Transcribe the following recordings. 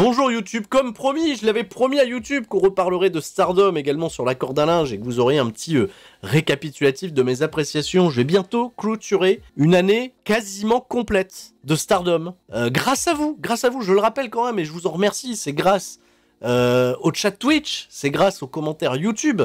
Bonjour YouTube, comme promis, je l'avais promis à YouTube qu'on reparlerait de Stardom également sur la corde à linge et que vous auriez un petit euh, récapitulatif de mes appréciations. Je vais bientôt clôturer une année quasiment complète de Stardom. Euh, grâce à vous, grâce à vous, je le rappelle quand même et je vous en remercie, c'est grâce euh, au chat Twitch, c'est grâce aux commentaires YouTube.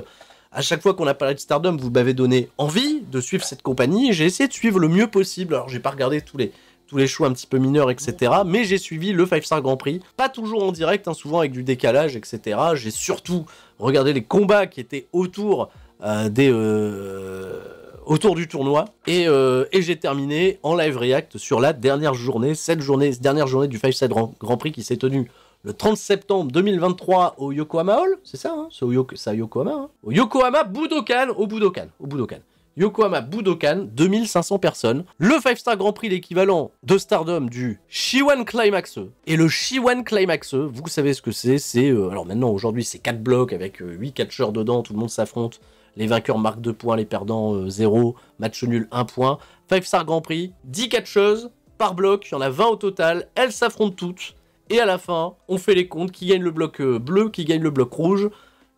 À chaque fois qu'on a parlé de Stardom, vous m'avez donné envie de suivre cette compagnie j'ai essayé de suivre le mieux possible. Alors j'ai pas regardé tous les tous les shows un petit peu mineurs, etc. Mais j'ai suivi le 5 Star Grand Prix, pas toujours en direct, hein, souvent avec du décalage, etc. J'ai surtout regardé les combats qui étaient autour euh, des... Euh, autour du tournoi euh, et, j'ai terminé en live react sur la dernière journée, cette journée, dernière journée du Five Star Grand, Prix qui s'est tenue le 30 septembre 2023 au Yokohama Hall, c'est ça, hein, c'est au à Yokohama, hein. au Yokohama Budokan, au Budokan, au Budokan. Yokohama Budokan, 2500 personnes, le 5 Star Grand Prix, l'équivalent de Stardom du Shiwan Climax. Et le Shiwan Climax, vous savez ce que c'est, c'est... Euh, alors maintenant, aujourd'hui, c'est 4 blocs avec 8 euh, catcheurs dedans, tout le monde s'affronte. Les vainqueurs marquent 2 points, les perdants 0, euh, match nul 1 point. 5 Star Grand Prix, 10 catcheuses par bloc, il y en a 20 au total, elles s'affrontent toutes. Et à la fin, on fait les comptes, qui gagne le bloc bleu, qui gagne le bloc rouge,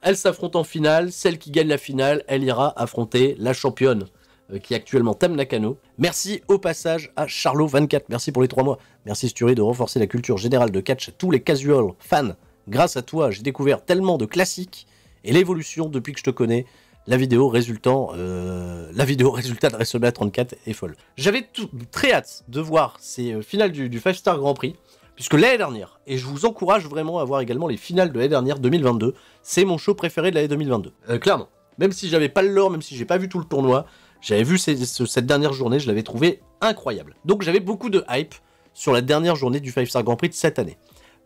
elle s'affronte en finale. Celle qui gagne la finale, elle ira affronter la championne euh, qui est actuellement Tam Nakano. Merci au passage à Charlot24, merci pour les trois mois. Merci Sturé de renforcer la culture générale de catch à tous les casual fans. Grâce à toi, j'ai découvert tellement de classiques et l'évolution depuis que je te connais. La vidéo résultant, euh, la vidéo résultat de WrestleMania 34 est folle. J'avais très hâte de voir ces euh, finales du, du Star Grand Prix puisque l'année dernière, et je vous encourage vraiment à voir également les finales de l'année dernière 2022, c'est mon show préféré de l'année 2022, euh, clairement. Même si j'avais pas le lore, même si j'ai pas vu tout le tournoi, j'avais vu cette dernière journée, je l'avais trouvé incroyable. Donc j'avais beaucoup de hype sur la dernière journée du Five Star Grand Prix de cette année.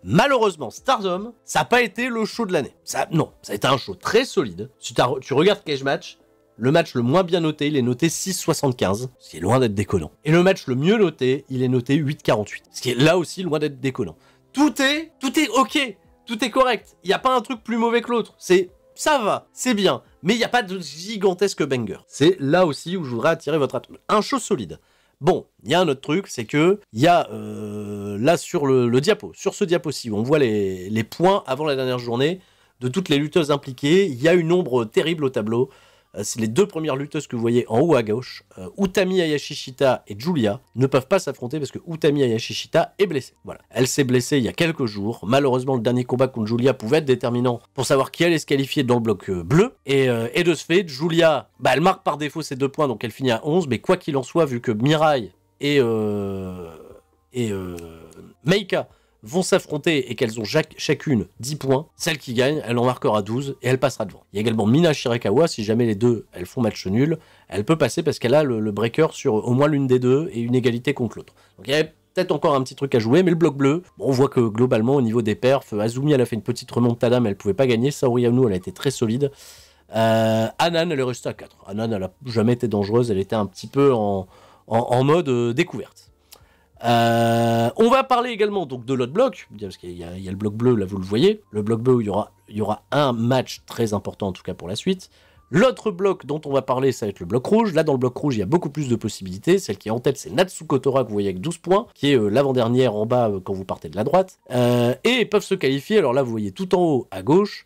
Malheureusement, Stardom, ça n'a pas été le show de l'année. Ça, non, ça a été un show très solide. Si tu regardes Cage Match, le match le moins bien noté, il est noté 6,75, ce qui est loin d'être déconnant. Et le match le mieux noté, il est noté 8,48, ce qui est là aussi loin d'être déconnant. Tout est, tout est ok, tout est correct. Il n'y a pas un truc plus mauvais que l'autre. C'est, ça va, c'est bien, mais il n'y a pas de gigantesque banger. C'est là aussi où je voudrais attirer votre attention. Un show solide. Bon, il y a un autre truc, c'est que il y a euh, là sur le, diapo, sur ce diapo-ci, on voit les, les points avant la dernière journée de toutes les lutteuses impliquées. Il y a une ombre terrible au tableau. Euh, les deux premières lutteuses que vous voyez en haut à gauche, euh, Utami Ayashishita et Julia, ne peuvent pas s'affronter parce que Utami Ayashishita est blessée. Voilà. Elle s'est blessée il y a quelques jours. Malheureusement, le dernier combat contre Julia pouvait être déterminant pour savoir qui allait se qualifier dans le bloc euh, bleu. Et, de ce fait, Julia, bah, elle marque par défaut ses deux points, donc elle finit à 11. Mais quoi qu'il en soit, vu que Mirai et, Meika vont s'affronter et qu'elles ont chacune 10 points, celle qui gagne, elle en marquera 12 et elle passera devant. Il y a également Mina Shirakawa, si jamais les deux elles font match nul, elle peut passer parce qu'elle a le, breaker sur au moins l'une des deux et une égalité contre l'autre. Donc il y a peut-être encore un petit truc à jouer, mais le bloc bleu, on voit que globalement au niveau des perfs, Azumi elle a fait une petite à mais elle pouvait pas gagner, nous elle a été très solide. Euh, Anan elle est restée à 4. Anan elle a jamais été dangereuse, elle était un petit peu en, mode euh, découverte. Euh, on va parler également donc de l'autre bloc, parce qu'il y, a le bloc bleu, là vous le voyez, le bloc bleu il y, aura, un match très important en tout cas pour la suite. L'autre bloc dont on va parler, ça va être le bloc rouge. Là, dans le bloc rouge, il y a beaucoup plus de possibilités. Celle qui est en tête, c'est Natsu Kotora, que vous voyez avec 12 points, qui est euh, l'avant-dernière en bas euh, quand vous partez de la droite. et peuvent se qualifier, alors là, vous voyez tout en haut à gauche,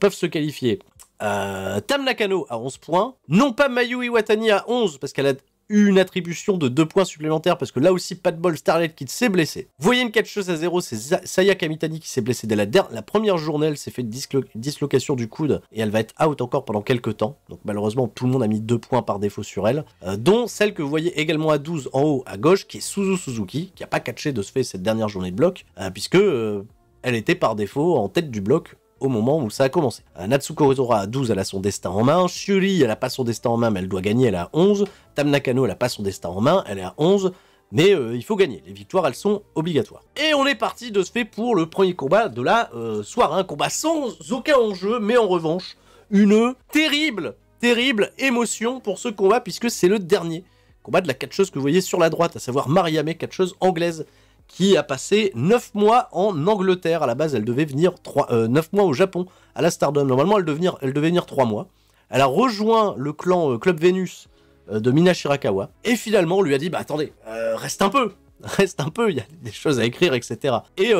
peuvent se qualifier Tam Nakano à 11 points. Non pas Mayu Iwatani à 11, parce qu'elle a une attribution de deux points supplémentaires parce que là aussi, pas de bol, starlet Kid s'est blessé. Voyez une catcheuse à zéro, c'est saya Mitani qui s'est blessée dès la, la, première journée, elle s'est fait une dislocation du coude et elle va être out encore pendant quelques temps. Donc malheureusement, tout le monde a mis deux points par défaut sur elle, euh, dont celle que vous voyez également à 12 en haut à gauche, qui est Suzu Suzuki, qui n'a pas catché de ce fait cette dernière journée de bloc, puisqu'elle euh, puisque... Euh, elle était par défaut en tête du bloc au moment où ça a commencé. Euh, Natsuko Rizora à 12, elle a son destin en main. Shuri, elle a pas son destin en main, mais elle doit gagner, elle a 11. Tam elle a pas son destin en main, elle est à 11. Mais euh, il faut gagner, les victoires elles sont obligatoires. Et on est parti de ce fait pour le premier combat de la euh, soirée, un combat sans aucun enjeu, mais en revanche, une terrible, terrible émotion pour ce combat, puisque c'est le dernier combat de la catcheuse que vous voyez sur la droite, à savoir Mariame, catcheuse anglaise, qui a passé 9 mois en Angleterre. À la base, elle devait venir 3, 9 euh, mois au Japon, à la Stardom. Normalement, elle devait, venir, elle 3 mois. Elle a rejoint le clan euh, Club Vénus euh, de Minashirakawa Et finalement, on lui a dit, bah attendez, reste un peu. Reste un peu, il y a des choses à écrire, etc. Et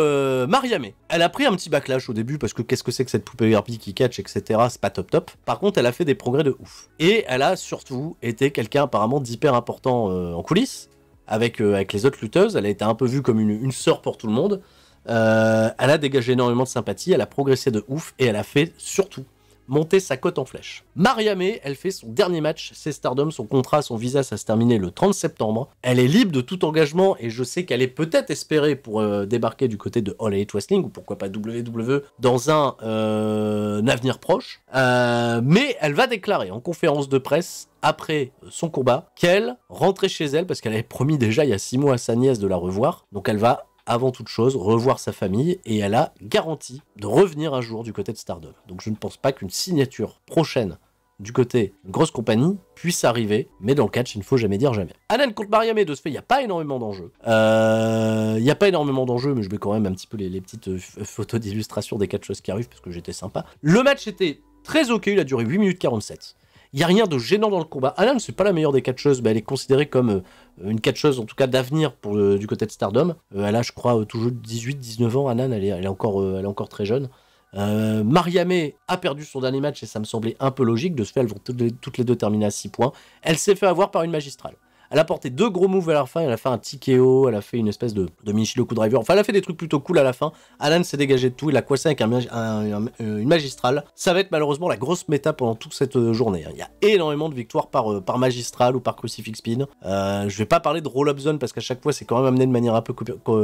Mariame, elle a pris un petit backlash au début parce que qu'est-ce que c'est que cette poupée herbie qui catch, etc. C'est pas top top. Par contre, elle a fait des progrès de ouf. Et elle a surtout été quelqu'un apparemment d'hyper important en coulisses euh, avec, les autres lutteuses. Elle a été un peu vue comme une, une sœur pour tout le monde. Euh, elle a dégagé énormément de sympathie, elle a progressé de ouf et elle a fait surtout monter sa cote en flèche. Mariamé, elle fait son dernier match, c'est Stardom, son contrat, son visa, ça se terminait le 30 septembre. Elle est libre de tout engagement et je sais qu'elle est peut-être espérée pour euh, débarquer du côté de All Elite Wrestling ou pourquoi pas WWE dans un, euh, avenir proche. Euh, mais elle va déclarer en conférence de presse après son combat qu'elle rentrait chez elle parce qu'elle avait promis déjà il y a six mois à sa nièce de la revoir. Donc elle va avant toute chose, revoir sa famille, et elle a garantie de revenir un jour du côté de Stardom. Donc je ne pense pas qu'une signature prochaine du côté grosse compagnie puisse arriver, mais dans le catch, il ne faut jamais dire jamais. Alan contre Mariamé, de ce fait, il n'y a pas énormément d'enjeux. Euh, il n'y a pas énormément d'enjeux, mais je mets quand même un petit peu les, petites euh, photos d'illustration des quatre choses qui arrivent, parce que j'étais sympa. Le match était très ok, il a duré 8 minutes 47. Il n'y a rien de gênant dans le combat. ce n'est pas la meilleure des catcheuses, mais elle est considérée comme euh, une catcheuse, en tout cas d'avenir pour euh, du côté de Stardom. Euh, elle a, je crois, toujours 18-19 ans. Anan, elle est, est encore, très jeune. Mariamé a perdu son dernier match et ça me semblait un peu logique. De ce fait, elles vont toutes les, toutes les deux terminer à 6 points. Elle s'est fait avoir par une magistrale. Elle a porté deux gros moves à la fin. Elle a fait un TKO, elle a fait une espèce de, de Kudriver, Enfin, elle a fait des trucs plutôt cool à la fin. Alan s'est dégagé de tout. Il a coincé avec un, euh, une magistrale. Ça va être malheureusement la grosse méta pendant toute cette euh, journée. Hein. Il y a énormément de victoires par, euh, par magistrale ou par crucifix spin. je vais pas parler de roll-up zone parce qu'à chaque fois, c'est quand même amené de manière un peu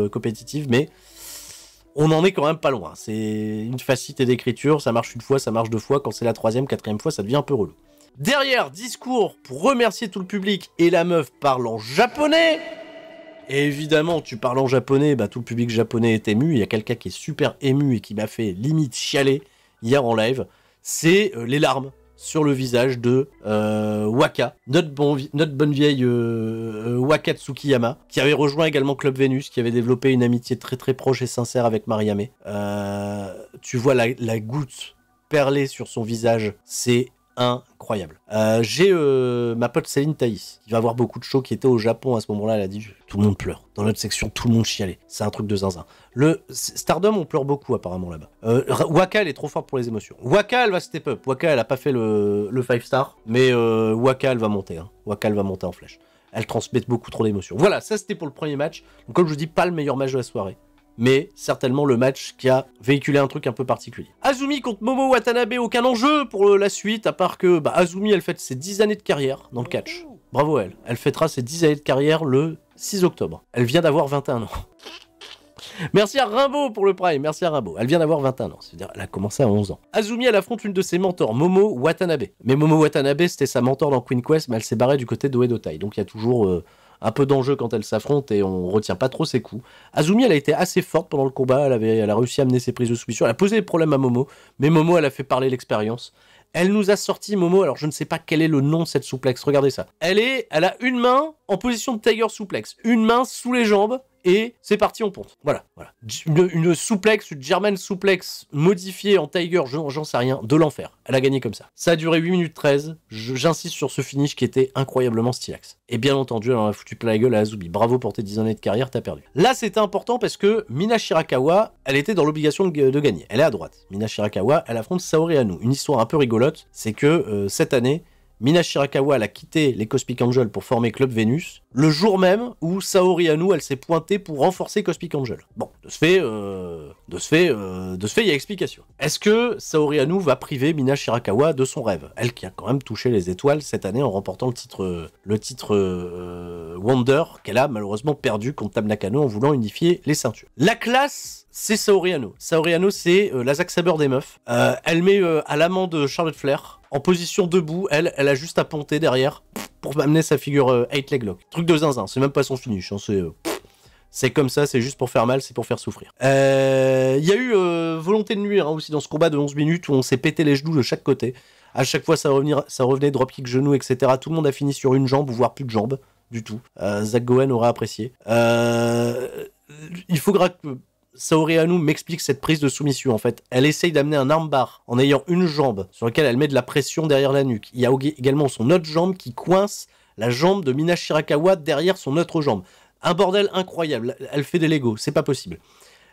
compétitive, mais on en est quand même pas loin. Hein. C'est une facilité d'écriture, ça marche une fois, ça marche deux fois, quand c'est la troisième, quatrième fois, ça devient un peu relou. Derrière, discours pour remercier tout le public et la meuf parle en japonais. Et évidemment, tu parles en japonais, bah, tout le public japonais est ému. Il y a quelqu'un qui est super ému et qui m'a fait limite chialer hier en live. C'est euh, les larmes sur le visage de euh, Waka, notre, bonne vieille euh, Waka Tsukiyama, qui avait rejoint également Club Vénus, qui avait développé une amitié très très proche et sincère avec Mariame. tu vois la, goutte perlée sur son visage, c'est incroyable. Euh, j'ai euh, ma pote Céline Thaïs, qui va avoir beaucoup de shows, qui était au Japon à ce moment-là. Elle a dit Tout le monde pleure. Dans notre section, tout le monde chialait. C'est un truc de zinzin. Le Stardom, on pleure beaucoup apparemment là-bas. Euh, Waka, elle est trop forte pour les émotions. Waka, elle va step up. Waka, elle a pas fait le Five star, mais Waka, elle va monter. Hein. Waka, elle va monter en flèche. Elle transmet beaucoup trop d'émotions. Voilà, ça c'était pour le premier match. comme je vous dis, pas le meilleur match de la soirée mais certainement le match qui a véhiculé un truc un peu particulier. Azumi contre Momo Watanabe, aucun enjeu pour la suite, à part que bah, Azumi, elle fête ses 10 années de carrière dans le catch. Bravo elle. Elle fêtera ses 10 années de carrière le 6 octobre. Elle vient d'avoir 21 ans. Merci à Rimbaud pour le prime, merci à Rimbaud. Elle vient d'avoir 21 ans, c'est-à-dire elle a commencé à 11 ans. Azumi, elle affronte une de ses mentors, Momo Watanabe. Mais Momo Watanabe, c'était sa mentor dans Queen Quest, mais elle s'est barrée du côté d'Oedotai. Donc il y a toujours... Euh, un peu d'enjeu quand elle s'affronte et on retient pas trop ses coups. Azumi, elle a été assez forte pendant le combat, elle, avait, elle a réussi à amener ses prises de soumission, elle a posé des problèmes à Momo, mais Momo, elle a fait parler l'expérience. Elle nous a sorti Momo, alors je ne sais pas quel est le nom de cette souplex, regardez ça. Elle est, elle a une main en position de Tiger souplex, une main sous les jambes et c'est parti, on ponte. Voilà, voilà. Une, souplexe, souplex, une German souplex modifiée en Tiger, j'en sais rien, de l'enfer. Elle a gagné comme ça. Ça a duré 8 minutes 13. J'insiste sur ce finish qui était incroyablement stylax. Et bien entendu, elle en a foutu plein la gueule à Azubi. Bravo pour tes 10 années de carrière, t'as perdu. Là, c'était important parce que Mina Shirakawa, elle était dans l'obligation de, gagner. Elle est à droite. Mina Shirakawa, elle affronte Saori Anu. Une histoire un peu rigolote, c'est que euh, cette année, Mina Shirakawa elle a quitté les Cosmic Angels pour former Club Venus, le jour même où Saori Anu, elle s'est pointée pour renforcer Cosmic Angel. Bon, de ce fait, euh, de ce fait, euh, de fait, il y a explication. Est-ce que Saori Anu va priver Mina Shirakawa de son rêve Elle qui a quand même touché les étoiles cette année en remportant le titre, euh, le titre Wonder qu'elle a malheureusement perdu contre Tam en voulant unifier les ceintures. La classe c'est Sauriano. Sauriano, c'est euh, la Zack Saber des meufs. Euh, elle met euh, à l'amant de Charlotte Flair, en position debout, elle, elle a juste à ponter derrière pour amener sa figure 8 leg lock. Truc de zinzin, c'est même pas son finish, hein, c'est... comme ça, c'est juste pour faire mal, c'est pour faire souffrir. Il y a eu volonté de nuire hein, aussi dans ce combat de 11 minutes où on s'est pété les genoux de chaque côté. À chaque fois, ça, revenait, ça revenait dropkick genou, etc. Tout le monde a fini sur une jambe, voire plus de jambes du tout. Euh, Zach Gowen aurait apprécié. il faudra que Saori Anu m'explique cette prise de soumission en fait. Elle essaye d'amener un armbar en ayant une jambe sur laquelle elle met de la pression derrière la nuque. Il y a également son autre jambe qui coince la jambe de Mina Shirakawa derrière son autre jambe. Un bordel incroyable. Elle fait des Legos, c'est pas possible.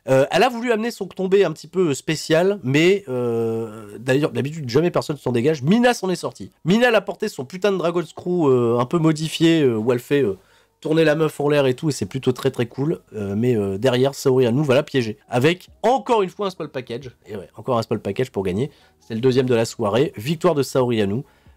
Euh, elle a voulu amener son tombé un petit peu spécial, mais euh, d'ailleurs, d'habitude, jamais personne s'en dégage. Mina s'en est sortie. Mina elle a porté son putain de Dragon Screw euh, un peu modifié, où elle fait tourner la meuf en l'air et tout, et c'est plutôt très très cool. Euh, mais euh, derrière, Saori nous va la piéger. Avec encore une fois un spoil package. Et ouais, encore un spoil package pour gagner. C'est le deuxième de la soirée. Victoire de Saori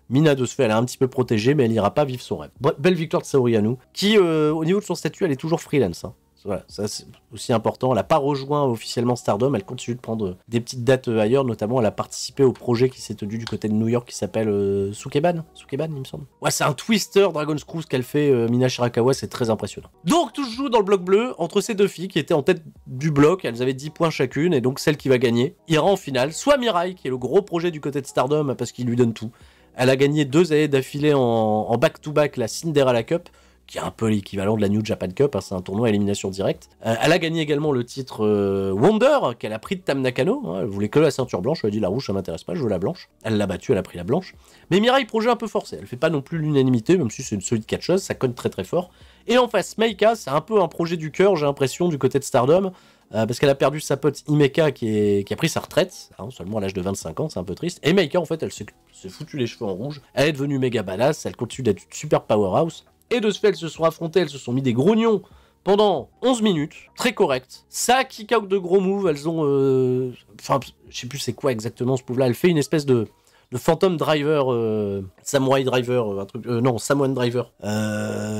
Mina de ce fait, elle est un petit peu protégée, mais elle n'ira pas vivre son rêve. belle victoire de Saori qui, euh, au niveau de son statut, elle est toujours freelance. Hein voilà, ça c'est aussi important. Elle n'a pas rejoint officiellement Stardom, elle continue de prendre euh, des petites dates euh, ailleurs, notamment elle a participé au projet qui s'est tenu du côté de New York qui s'appelle euh, Sukeban, Sukeban il me semble. Ouais, c'est un twister Dragon's Cruise qu'elle fait Mina Shirakawa, c'est très impressionnant. Donc toujours dans le bloc bleu entre ces deux filles qui étaient en tête du bloc, elles avaient 10 points chacune et donc celle qui va gagner ira en finale, soit Mirai qui est le gros projet du côté de Stardom parce qu'il lui donne tout. Elle a gagné deux années d'affilée en back to -back, la Cinderella Cup qui est un peu l'équivalent de la New Japan Cup, hein, c'est un tournoi à élimination directe. Euh, elle a gagné également le titre euh, Wonder, qu'elle a pris de Tam Nakano. Hein, elle voulait que la ceinture blanche, elle a dit la rouge ça m'intéresse pas, je veux la blanche. Elle l'a battue, elle a pris la blanche. Mais Mirai Projet un peu forcé, elle fait pas non plus l'unanimité, même si c'est une solide catcheuse, ça cogne très très fort. Et en face, Meika, c'est un peu un projet du cœur, j'ai l'impression, du côté de Stardom. Euh, parce qu'elle a perdu sa pote Imeka qui, a pris sa retraite, hein, seulement à l'âge de 25 ans, c'est un peu triste. Et Meika, en fait, elle s'est foutu les cheveux en rouge, elle est devenue méga badass, elle continue d'être une super powerhouse et de ce fait, elles se sont affrontées, elles se sont mis des grognons pendant 11 minutes, très correct. Ça kick out de gros moves, elles ont... Euh, enfin, je sais plus c'est quoi exactement ce move-là, elle fait une espèce de de Phantom Driver, euh, Samurai Driver, euh, un truc, non, Samoan Driver.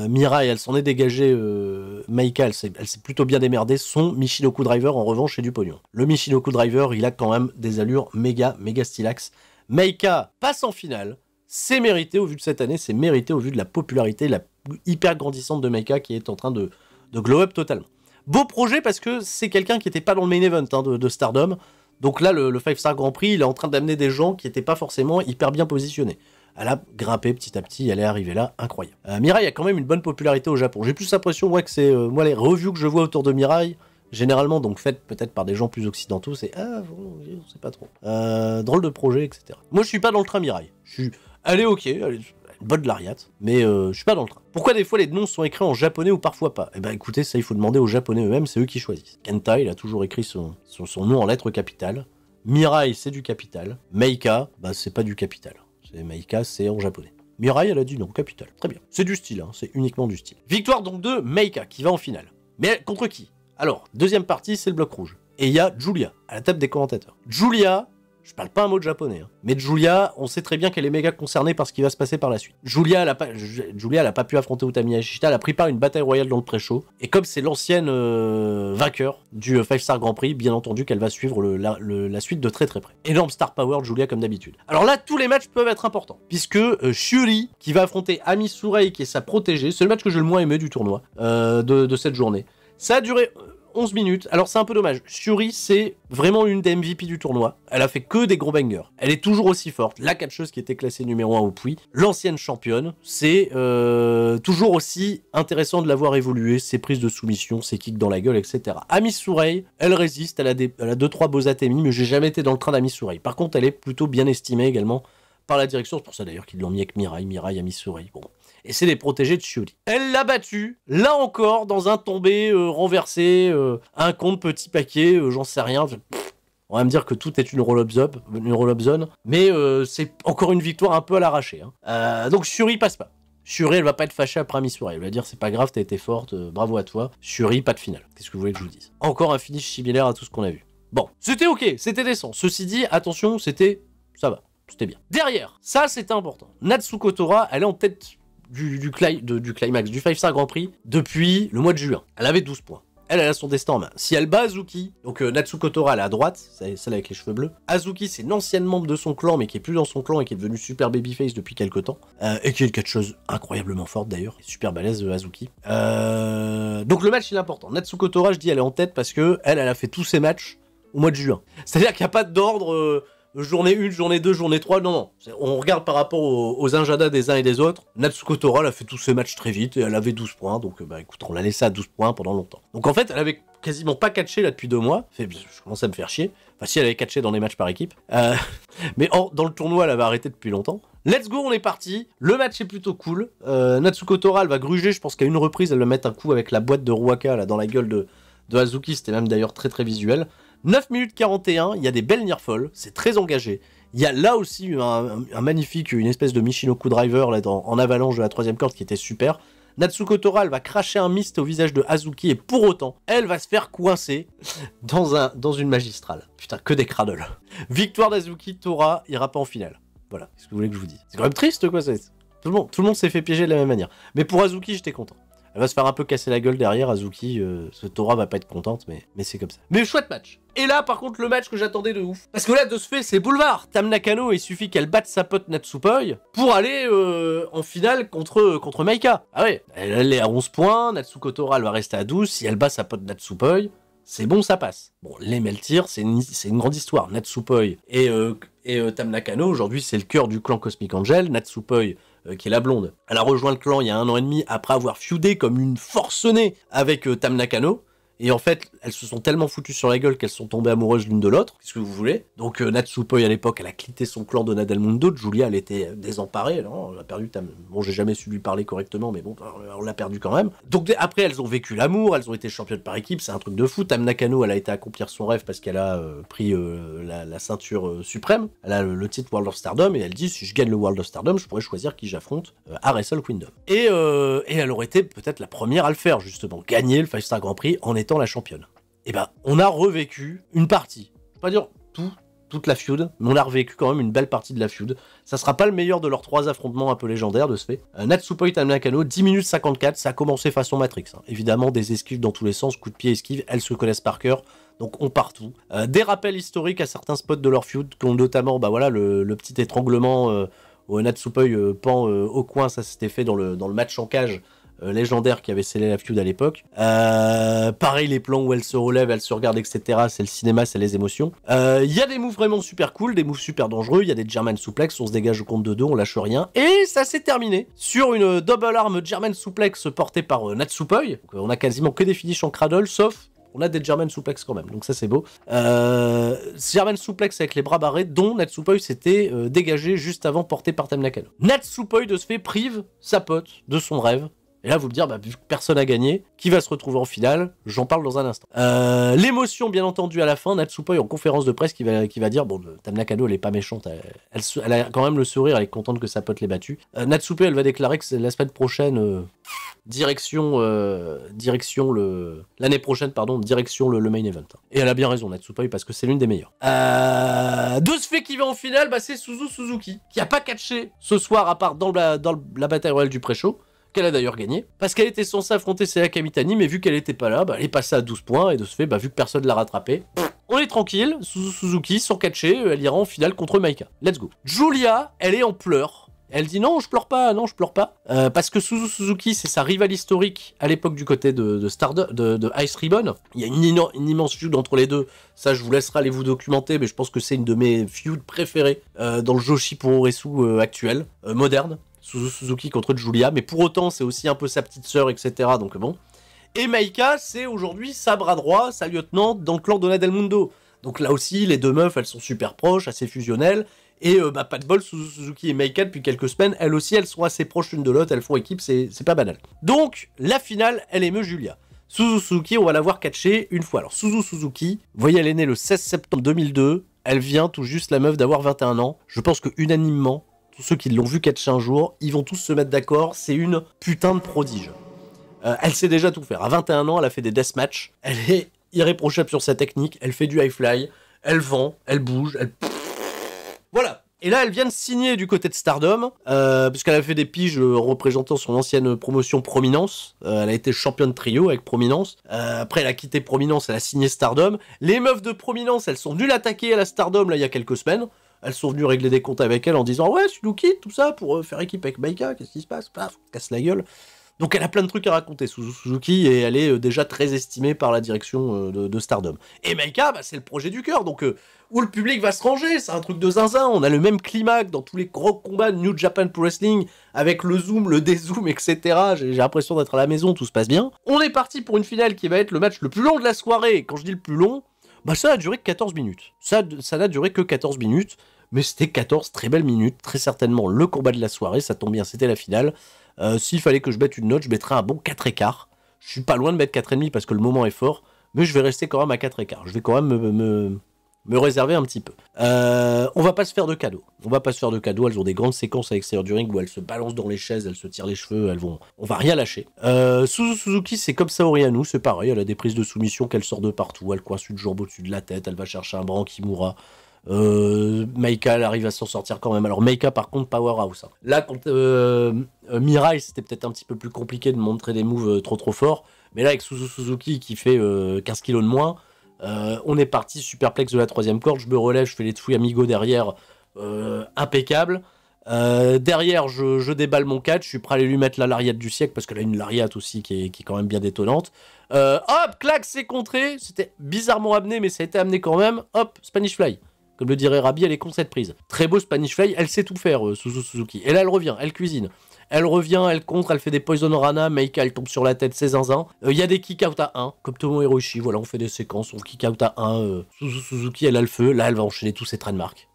Mirai, elle s'en est dégagée. Maika, elle s'est plutôt bien démerdée. Son Michinoku Driver, en revanche, c'est du pognon. Le Michinoku Driver, il a quand même des allures méga, méga stylax. Maika passe en finale c'est mérité au vu de cette année, c'est mérité au vu de la popularité la hyper grandissante de Mecha qui est en train de, de glow up totalement. Beau projet parce que c'est quelqu'un qui n'était pas dans le main event hein, de, Stardom. Donc là, le, 5 Star Grand Prix, il est en train d'amener des gens qui n'étaient pas forcément hyper bien positionnés. Elle a grimpé petit à petit, elle est arrivée là, incroyable. Euh, Mirai a quand même une bonne popularité au Japon. J'ai plus l'impression, que c'est. Euh, moi, les reviews que je vois autour de Mirai, généralement donc faites peut-être par des gens plus occidentaux, c'est ah bon, on sait pas trop. Euh, drôle de projet, etc. Moi je suis pas dans le train Mirai. Je suis elle est ok, elle est une bonne lariate, mais euh, je suis pas dans le train. Pourquoi des fois les noms sont écrits en japonais ou parfois pas Eh ben écoutez, ça il faut demander aux japonais eux-mêmes, c'est eux qui choisissent. Kenta, il a toujours écrit son, son, nom en lettres capitales. Mirai, c'est du capital. Meika, bah c'est pas du capital. C'est Meika, c'est en japonais. Mirai, elle a dit non, capital. Très bien. C'est du style, hein, c'est uniquement du style. Victoire donc de Meika, qui va en finale. Mais contre qui Alors, deuxième partie, c'est le bloc rouge. Et il y a Julia, à la table des commentateurs. Julia, je parle pas un mot de japonais. Hein. Mais Julia, on sait très bien qu'elle est méga concernée par ce qui va se passer par la suite. Julia, elle a pas, pas pu affronter Utami Ashita, elle a pris part à une bataille royale dans le pré-show. Et comme c'est l'ancienne euh, vainqueur du 5 euh, Star Grand Prix, bien entendu qu'elle va suivre la, suite de très très près. Énorme star power Julia comme d'habitude. Alors là, tous les matchs peuvent être importants. Puisque euh, Shuri, qui va affronter Ami Surei, qui est sa protégée, c'est le match que je le moins aimé du tournoi de cette journée. Ça a duré 11 minutes. Alors c'est un peu dommage. Shuri, c'est vraiment une des MVP du tournoi. Elle a fait que des gros bangers. Elle est toujours aussi forte. La catcheuse qui était classée numéro 1 au Puy, l'ancienne championne, c'est euh, toujours aussi intéressant de la voir évoluer. Ses prises de soumission, ses kicks dans la gueule, etc. Amis Sourey, elle résiste. Elle a, 2 deux trois beaux atémis, mais j'ai jamais été dans le train d'Ami Sourey. Par contre, elle est plutôt bien estimée également par la direction. C'est pour ça d'ailleurs qu'ils l'ont mis avec Mirai, Mirai, Ami Sourey. Bon, et c'est les protégés de Shuri. Elle l'a battu, là encore, dans un tombé euh, renversé, euh, un compte petit paquet, euh, j'en sais rien. on va me dire que tout est une roll-up zone, roll zone, mais c'est encore une victoire un peu à l'arraché. Hein. donc Shuri passe pas. Shuri, elle va pas être fâchée après Missouri. Elle va dire c'est pas grave, t'as été forte, bravo à toi. Shuri, pas de finale. Qu'est-ce que vous voulez que je vous dise Encore un finish similaire à tout ce qu'on a vu. Bon, c'était ok, c'était décent. Ceci dit, attention, c'était. ça va c'était bien. Derrière, ça c'était important. Natsuko Tora, elle est en tête du, climax du 5 Star Grand Prix depuis le mois de juin. Elle avait 12 points. Elle, elle a son destin en main. Si elle bat Azuki, donc euh, Natsuko Tora, elle est à droite, celle avec les cheveux bleus. Azuki, c'est l'ancienne membre de son clan, mais qui est plus dans son clan et qui est devenue super babyface depuis quelques temps. Euh, et qui est quelque chose incroyablement forte d'ailleurs. Super balèze de euh, Azuki. Donc le match, il est important. Natsuko Tora, je dis, elle est en tête parce que elle, elle a fait tous ses matchs au mois de juin. C'est-à-dire qu'il n'y a pas d'ordre journée 1, journée 2, journée 3. Non, non. On regarde par rapport aux, aux des uns et des autres. Natsuko Tora, elle a fait tous ses matchs très vite et elle avait 12 points. Donc, bah écoute, on l'a laissé à 12 points pendant longtemps. Donc, en fait, elle avait quasiment pas catché là depuis deux mois. Fait, bah, je commence à me faire chier. Enfin, si elle avait catché dans les matchs par équipe. Euh, mais dans le tournoi, elle avait arrêté depuis longtemps. Let's go, on est parti. Le match est plutôt cool. Euh, Natsuko Tora, elle va gruger. Je pense qu'à une reprise, elle va mettre un coup avec la boîte de Ruaka là, dans la gueule de, de Azuki. C'était même d'ailleurs très très visuel. 9 minutes 41, il y a des belles nirfolles, c'est très engagé. Il y a là aussi un, magnifique, une espèce de Michinoku Driver là, dans, en avalanche de la troisième corde qui était super. Natsuko Tora, elle va cracher un mist au visage de Azuki et pour autant, elle va se faire coincer dans, un, dans une magistrale. Putain, que des cradles. Victoire d'Azuki, Tora ira pas en finale. Voilà, ce que vous voulez que je vous dise C'est quand même triste quoi, ça. Tout le monde, tout le monde s'est fait piéger de la même manière. Mais pour Azuki, j'étais content. Elle va se faire un peu casser la gueule derrière, Azuki. Euh, ce Tora va pas être contente, mais, mais c'est comme ça. Mais chouette match et là, par contre, le match que j'attendais de ouf. Parce que là, de ce fait, c'est boulevard. Tam Nakano, il suffit qu'elle batte sa pote Natsupoi pour aller euh, en finale contre, contre Maika. Ah ouais, elle, est à 11 points, Natsuko Tora, va rester à 12. Si elle bat sa pote Natsupoi, c'est bon, ça passe. Bon, les Meltir, c'est une, une, grande histoire. Natsupoi et, euh, et Tam Nakano, aujourd'hui, c'est le cœur du clan Cosmic Angel. Natsupoi, euh, qui est la blonde. Elle a rejoint le clan il y a un an et demi après avoir feudé comme une forcenée avec euh, Tam Nakano. Et en fait, elles se sont tellement foutues sur la gueule qu'elles sont tombées amoureuses l'une de l'autre. Qu'est-ce que vous voulez Donc euh, Natsupoi à l'époque, elle a quitté son clan de Nadalmundo. Julia, elle était euh, désemparée. Non, oh, on a perdu. tam Bon, j'ai jamais su lui parler correctement, mais bon, bah, on l'a perdu quand même. Donc après, elles ont vécu l'amour. Elles ont été championnes par équipe. C'est un truc de fou. Tam Nakano, elle a été accomplir son rêve parce qu'elle a euh, pris euh, la, ceinture suprême. Elle a le, titre World of Stardom et elle dit si je gagne le World of Stardom, je pourrais choisir qui j'affronte à Wrestle Kingdom. Et, et elle aurait été peut-être la première à le faire justement, gagner le Five Star Grand Prix en étant la championne. Et eh ben, on a revécu une partie. pas dire tout, toute la feud, mais on a revécu quand même une belle partie de la feud. Ça sera pas le meilleur de leurs trois affrontements un peu légendaires de ce fait. Euh, Natsupoi Kano, 10 minutes 54, ça a commencé façon Matrix. Hein. Évidemment, des esquives dans tous les sens, coups de pied, esquive, elles se connaissent par cœur. Donc on part tout. Euh, des rappels historiques à certains spots de leur feud, comme notamment bah voilà, le, petit étranglement au euh, où Natsupoi pan euh, pend au coin, ça s'était fait dans dans le match en cage euh, légendaire qui avait scellé la feud à l'époque. Euh, pareil, les plans où elle se relève, elle se regarde, etc. C'est le cinéma, c'est les émotions. Il euh, y a des moves vraiment super cool, des moves super dangereux. Il y a des German Suplex, on se dégage au compte de deux, on lâche rien. Et ça s'est terminé sur une double arme German Suplex portée par Natsupoi. Donc, on a quasiment que des finishes en cradle, sauf on a des German Suplex quand même, donc ça c'est beau. German Suplex avec les bras barrés, dont Natsupoi s'était dégagé juste avant, porté par Tam Nakano. Natsupoi de ce fait prive sa pote de son rêve et là, vous me dire, bah, personne n'a gagné, qui va se retrouver en finale J'en parle dans un instant. Euh, l'émotion, bien entendu, à la fin, Natsupoi en conférence de presse qui va, qui va dire, bon, Tamna elle n'est pas méchante, elle, a quand même le sourire, elle est contente que sa pote l'ait battue. Euh, elle va déclarer que la semaine prochaine, euh, direction, euh, direction le... L'année prochaine, pardon, direction le, main event. Et elle a bien raison, Natsupoi, parce que c'est l'une des meilleures. de ce fait qui va en finale, bah, c'est Suzu Suzuki, qui a pas catché ce soir, à part dans la, dans la bataille royale du pré-show qu'elle a d'ailleurs gagné, parce qu'elle était censée affronter Seiya Kamitani, mais vu qu'elle n'était pas là, bah, elle est passée à 12 points, et de ce fait, bah, vu que personne l'a rattrapée, on est tranquille, Suzuki, sans catcher, euh, elle ira en finale contre Maika. Let's go. Julia, elle est en pleurs. Elle dit non, je pleure pas, non, je pleure pas. Euh, parce que Suzu Suzuki, c'est sa rivale historique à l'époque du côté de, Star, de, Ice Ribbon. Il y a une, immense feud entre les deux. Ça, je vous laisserai aller vous documenter, mais je pense que c'est une de mes feuds préférées euh, dans le Joshi pour Oresu actuel, moderne. Suzuki contre Julia, mais pour autant, c'est aussi un peu sa petite sœur, etc. Donc bon. Et Maika, c'est aujourd'hui sa bras droit, sa lieutenante dans le clan Del Mundo. Donc là aussi, les deux meufs, elles sont super proches, assez fusionnelles. Et euh, bah, pas de bol, Suzuki et Maika, depuis quelques semaines, elles aussi, elles sont assez proches l'une de l'autre, elles font équipe, c'est pas banal. Donc, la finale, elle émeut Julia. Suzuki, on va l'avoir catchée une fois. Alors, Suzu Suzuki, vous voyez, elle est née le 16 septembre 2002. Elle vient tout juste la meuf d'avoir 21 ans. Je pense que unanimement, tous ceux qui l'ont vu catcher un jour, ils vont tous se mettre d'accord, c'est une putain de prodige. Euh, elle sait déjà tout faire. À 21 ans, elle a fait des deathmatch. Elle est irréprochable sur sa technique. Elle fait du high fly. Elle vend. Elle bouge. Elle. Voilà. Et là, elle vient de signer du côté de Stardom, euh, puisqu'elle a fait des piges euh, représentant son ancienne promotion Prominence. elle a été championne trio avec Prominence. après, elle a quitté Prominence, elle a signé Stardom. Les meufs de Prominence, elles sont nulles attaquer à la Stardom, là, il y a quelques semaines elles sont venues régler des comptes avec elle en disant ouais, Suzuki, tout ça, pour euh, faire équipe avec Maika, qu'est-ce qui se passe Paf, casse la gueule. Donc elle a plein de trucs à raconter, Suzuki, et elle est euh, déjà très estimée par la direction euh, de, Stardom. Et Meika, bah, c'est le projet du cœur, donc où le public va se ranger, c'est un truc de zinzin, on a le même climat dans tous les gros combats New Japan Pro Wrestling, avec le zoom, le dézoom, etc. J'ai l'impression d'être à la maison, tout se passe bien. On est parti pour une finale qui va être le match le plus long de la soirée, quand je dis le plus long, bah, ça a duré 14 minutes. Ça, ça n'a duré que 14 minutes, mais c'était 14 très belles minutes. Très certainement le combat de la soirée, ça tombe bien, c'était la finale. Euh, s'il fallait que je bête une note, je mettrais un bon écarts Je suis pas loin de mettre 4,5 parce que le moment est fort, mais je vais rester quand même à écarts Je vais quand même me, me réserver un petit peu. Euh, on va pas se faire de cadeaux. On va pas se faire de cadeaux. Elles ont des grandes séquences avec l'extérieur du ring où elles se balancent dans les chaises, elles se tirent les cheveux, elles vont. On va rien lâcher. Euh, Suzuki, c'est comme ça nous c'est pareil. Elle a des prises de soumission qu'elle sort de partout. Elle coince une jambe au-dessus de la tête, elle va chercher un bras qui mourra. Euh, Maika, elle arrive à s'en sortir quand même. Alors Maika, par contre, powerhouse. Hein. Là, contre euh, euh, Mirai, c'était peut-être un petit peu plus compliqué de montrer des moves euh, trop trop forts. Mais là, avec Suzu Suzuki qui fait 15 kilos de moins, euh, on est parti, superplexe de la troisième corde, je me relève, je fais les fouilles amigo derrière, euh, impeccable. Euh, derrière, je, déballe mon catch, je suis prêt à aller lui mettre la lariate du siècle, parce qu'elle a une lariate aussi qui est, qui est quand même bien détonnante. hop, clac, c'est contré, c'était bizarrement amené, mais ça a été amené quand même. Hop, Spanish Fly. Comme le dirait Rabi, elle est con cette prise. Très beau Spanish Fly, elle sait tout faire, euh, Suzu Suzuki. Et là, elle revient, elle cuisine. Elle revient, elle contre, elle fait des poison rana, Meika, elle tombe sur la tête, c'est zinzin. Il euh, y a des kick-out à 1, comme Tomo Hiroshi, voilà, on fait des séquences, on kick-out à 1. Suzuki, elle a le feu, là, elle va enchaîner tous ses marque.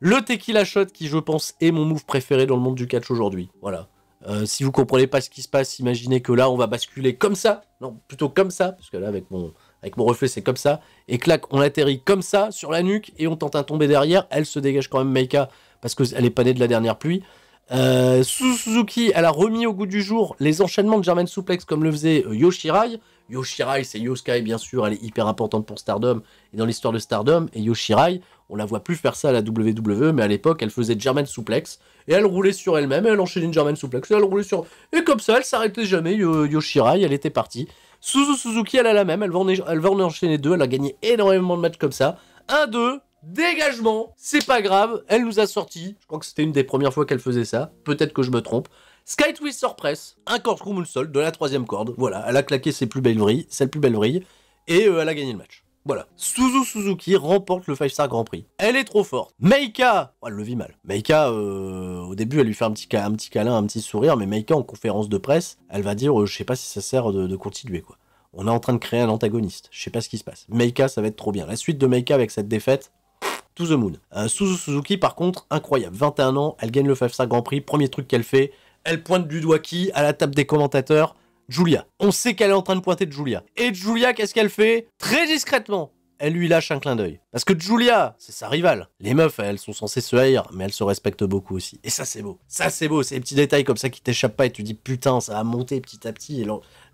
Le tequila shot qui, je pense, est mon move préféré dans le monde du catch aujourd'hui. Voilà. Euh, si vous comprenez pas ce qui se passe, imaginez que là, on va basculer comme ça. Non, plutôt comme ça, parce que là, avec mon, avec mon reflet c'est comme ça, et clac, on atterrit comme ça sur la nuque et on tente à tomber derrière, elle se dégage quand même Meika parce qu'elle est panée de la dernière pluie. Euh, Suzuki, elle a remis au goût du jour les enchaînements de German Suplex comme le faisait euh, Yoshirai. Yoshirai, c'est Yoskai bien sûr, elle est hyper importante pour Stardom et dans l'histoire de Stardom. Et Yoshirai, on la voit plus faire ça à la WWE, mais à l'époque, elle faisait German Suplex et elle roulait sur elle-même, elle enchaînait une German Suplex, et elle roulait sur. Et comme ça, elle s'arrêtait jamais, Yoshirai, elle était partie. Suzu Suzuki, elle a la même, elle va, en, elle enchaîner deux, elle a gagné énormément de matchs comme ça. 1-2, dégagement, c'est pas grave, elle nous a sorti. Je crois que c'était une des premières fois qu'elle faisait ça, peut-être que je me trompe. Sky Twist Surpress, un le sol de la troisième corde, voilà, elle a claqué ses plus belles vrilles, plus belle et euh, elle a gagné le match. Voilà. Suzu Suzuki remporte le 5-star Grand Prix. Elle est trop forte. Meika oh, Elle le vit mal. Meika, euh, au début, elle lui fait un petit, câlin, un petit sourire, mais Meika, en conférence de presse, elle va dire euh, Je sais pas si ça sert de, continuer, quoi. On est en train de créer un antagoniste. Je sais pas ce qui se passe. Meika, ça va être trop bien. La suite de Meika avec cette défaite, to the moon. Euh, Suzu Suzuki, par contre, incroyable. 21 ans, elle gagne le 5-star Grand Prix. Premier truc qu'elle fait, elle pointe du doigt qui à la table des commentateurs. Julia. On sait qu'elle est en train de pointer de Julia. Et Julia, qu'est-ce qu'elle fait Très discrètement, elle lui lâche un clin d'œil. Parce que Julia, c'est sa rivale. Les meufs, elles sont censées se haïr, mais elles se respectent beaucoup aussi. Et ça, c'est beau. Ça, c'est beau. C'est les petits détails comme ça qui t'échappent pas et tu dis putain, ça va monter petit à petit. Et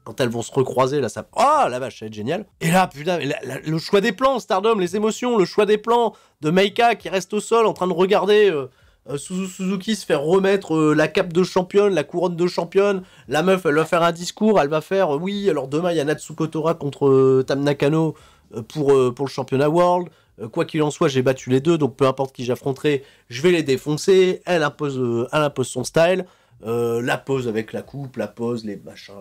quand elles vont se recroiser, là, ça. Oh la vache, ça va être génial. Et là, putain, le choix des plans, Stardom, les émotions, le choix des plans de Meika qui reste au sol en train de regarder. Euh, euh, Suzuki se fait remettre euh, la cape de championne, la couronne de championne. La meuf, elle va faire un discours, elle va faire euh, oui, alors demain il y a Natsuko contre Tam Nakano pour, pour le championnat World. quoi qu'il en soit, j'ai battu les deux, donc peu importe qui j'affronterai, je vais les défoncer. Elle impose, elle impose son style, la pose avec la coupe, la pose, les machins,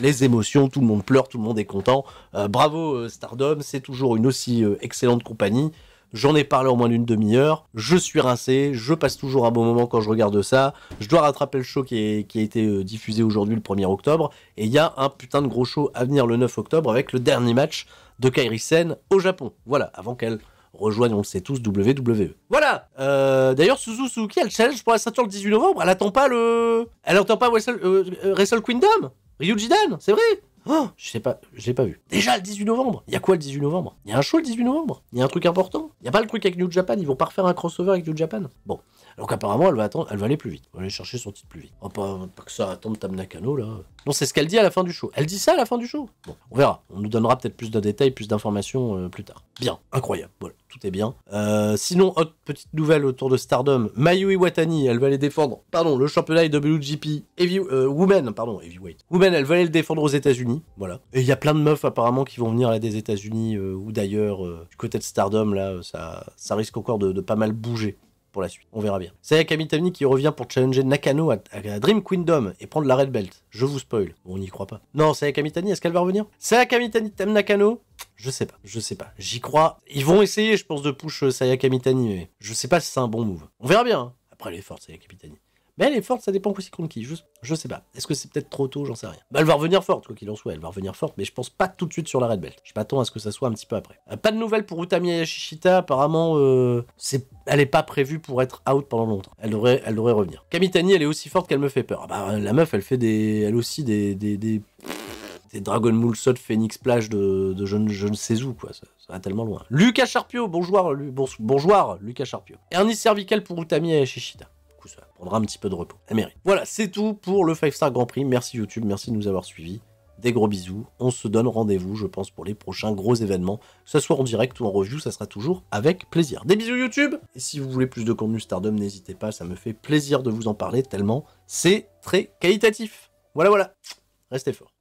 les émotions, tout le monde pleure, tout le monde est content. bravo Stardom, c'est toujours une aussi excellente compagnie. J'en ai parlé en moins d'une demi-heure. Je suis rincé. Je passe toujours un bon moment quand je regarde ça. Je dois rattraper le show qui, a été euh, diffusé aujourd'hui, le 1er octobre. Et il y a un putain de gros show à venir le 9 octobre avec le dernier match de Kairi Sen au Japon. Voilà, avant qu'elle rejoigne, on le sait tous, WWE. Voilà euh, D'ailleurs, Suzu Suzuki, elle challenge pour la ceinture le 18 novembre, elle attend pas le... Elle attend pas Wrestle, euh, Wrestle Ryuji Dan, c'est vrai Oh, je sais pas, je l'ai pas vu. Déjà le 18 novembre. Il y a quoi le 18 novembre Il y a un show le 18 novembre. Il y a un truc important. Il y a pas le truc avec New Japan. Ils vont pas refaire un crossover avec New Japan. Bon. Donc apparemment, elle va attendre, elle va aller plus vite. Elle va aller chercher son titre plus vite. Oh, pas, que ça attendre Tam Nakano là. Non, c'est ce qu'elle dit à la fin du show. Elle dit ça à la fin du show. Bon, on verra. On nous donnera peut-être plus de détails, plus d'informations euh, plus tard. Bien, incroyable. Voilà tout est bien. Euh, sinon, autre petite nouvelle autour de Stardom, Mayu Iwatani, elle va aller défendre, pardon, le championnat WGP Heavy euh, Women, pardon, Heavyweight. Women, elle va aller le défendre aux États-Unis, voilà. Et il y a plein de meufs apparemment qui vont venir là des États-Unis euh, ou d'ailleurs du côté de Stardom là, ça, ça risque encore de pas mal bouger la suite. On verra bien. Saya Kamitani qui revient pour challenger Nakano à, Dream Kingdom et prendre la Red Belt. Je vous spoil. on n'y croit pas. Non, Saya Kamitani, est-ce qu'elle va revenir Saya Kamitani, t'aimes Nakano je sais pas, je sais pas. J'y crois. Ils vont essayer, je pense, de push euh, Saya Kamitani, mais je sais pas si c'est un bon move. On verra bien. Hein. elle Après forte Saya Kamitani. Mais elle est forte, ça dépend aussi contre qui. Je, sais pas. Est-ce que c'est peut-être trop tôt J'en sais rien. Bah, elle va revenir forte, quoi qu'il en soit. Elle va revenir forte, mais je pense pas tout de suite sur la Red Belt. Je m'attends à ce que ça soit un petit peu après. Euh, pas de nouvelles pour Utami Yashishita. Apparemment, euh, elle est pas prévue pour être out pendant longtemps. Elle devrait, revenir. Kamitani, elle est aussi forte qu'elle me fait peur. Ah bah, la meuf, elle fait des, elle aussi des, des, des des Dragon Moulsot, Phoenix Plage de, de je, ne, sais où, quoi. Ça, va tellement loin. Lucas Charpio, bonjour, bonjour Lucas Charpio. Ernie Cervical pour Utami et ça prendra un petit peu de repos. Elle Voilà, c'est tout pour le 5 Star Grand Prix. Merci YouTube, merci de nous avoir suivis. Des gros bisous. On se donne rendez-vous, je pense, pour les prochains gros événements. Que ce soit en direct ou en review, ça sera toujours avec plaisir. Des bisous YouTube Et si vous voulez plus de contenu Stardom, n'hésitez pas, ça me fait plaisir de vous en parler tellement c'est très qualitatif. Voilà, voilà. Restez forts.